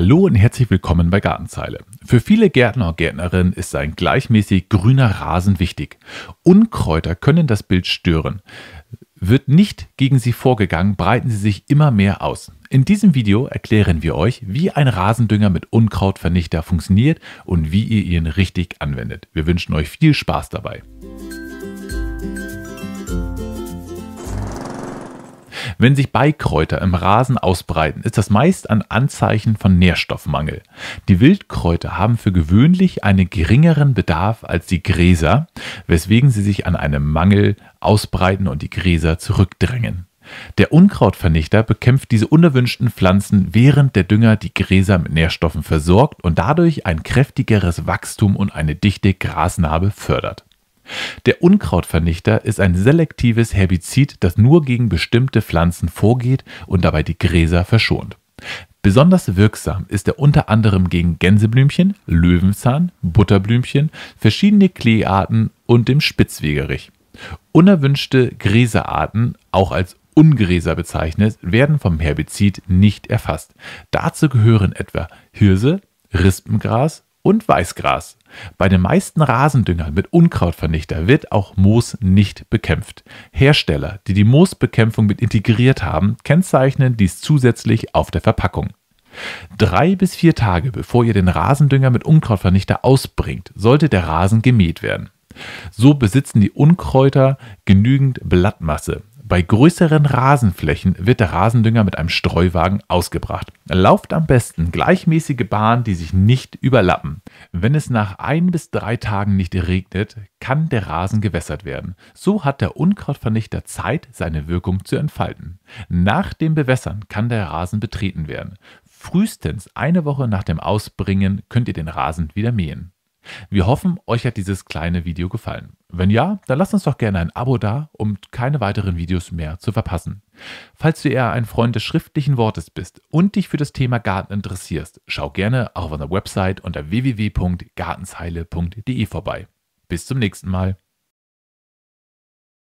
Hallo und herzlich willkommen bei Gartenzeile. Für viele Gärtner und Gärtnerinnen ist ein gleichmäßig grüner Rasen wichtig. Unkräuter können das Bild stören. Wird nicht gegen sie vorgegangen, breiten sie sich immer mehr aus. In diesem Video erklären wir euch, wie ein Rasendünger mit Unkrautvernichter funktioniert und wie ihr ihn richtig anwendet. Wir wünschen euch viel Spaß dabei. Wenn sich Beikräuter im Rasen ausbreiten, ist das meist ein Anzeichen von Nährstoffmangel. Die Wildkräuter haben für gewöhnlich einen geringeren Bedarf als die Gräser, weswegen sie sich an einem Mangel ausbreiten und die Gräser zurückdrängen. Der Unkrautvernichter bekämpft diese unerwünschten Pflanzen, während der Dünger die Gräser mit Nährstoffen versorgt und dadurch ein kräftigeres Wachstum und eine dichte Grasnarbe fördert. Der Unkrautvernichter ist ein selektives Herbizid, das nur gegen bestimmte Pflanzen vorgeht und dabei die Gräser verschont. Besonders wirksam ist er unter anderem gegen Gänseblümchen, Löwenzahn, Butterblümchen, verschiedene Kleearten und dem Spitzwegerich. Unerwünschte Gräserarten, auch als Ungräser bezeichnet, werden vom Herbizid nicht erfasst. Dazu gehören etwa Hirse, Rispengras, und Weißgras. Bei den meisten Rasendüngern mit Unkrautvernichter wird auch Moos nicht bekämpft. Hersteller, die die Moosbekämpfung mit integriert haben, kennzeichnen dies zusätzlich auf der Verpackung. Drei bis vier Tage bevor ihr den Rasendünger mit Unkrautvernichter ausbringt, sollte der Rasen gemäht werden. So besitzen die Unkräuter genügend Blattmasse. Bei größeren Rasenflächen wird der Rasendünger mit einem Streuwagen ausgebracht. Lauft am besten gleichmäßige Bahnen, die sich nicht überlappen. Wenn es nach ein bis drei Tagen nicht regnet, kann der Rasen gewässert werden. So hat der Unkrautvernichter Zeit, seine Wirkung zu entfalten. Nach dem Bewässern kann der Rasen betreten werden. Frühestens eine Woche nach dem Ausbringen könnt ihr den Rasen wieder mähen. Wir hoffen, euch hat dieses kleine Video gefallen. Wenn ja, dann lasst uns doch gerne ein Abo da, um keine weiteren Videos mehr zu verpassen. Falls du eher ein Freund des schriftlichen Wortes bist und dich für das Thema Garten interessierst, schau gerne auch auf unserer Website unter www.gartenzeile.de vorbei. Bis zum nächsten Mal.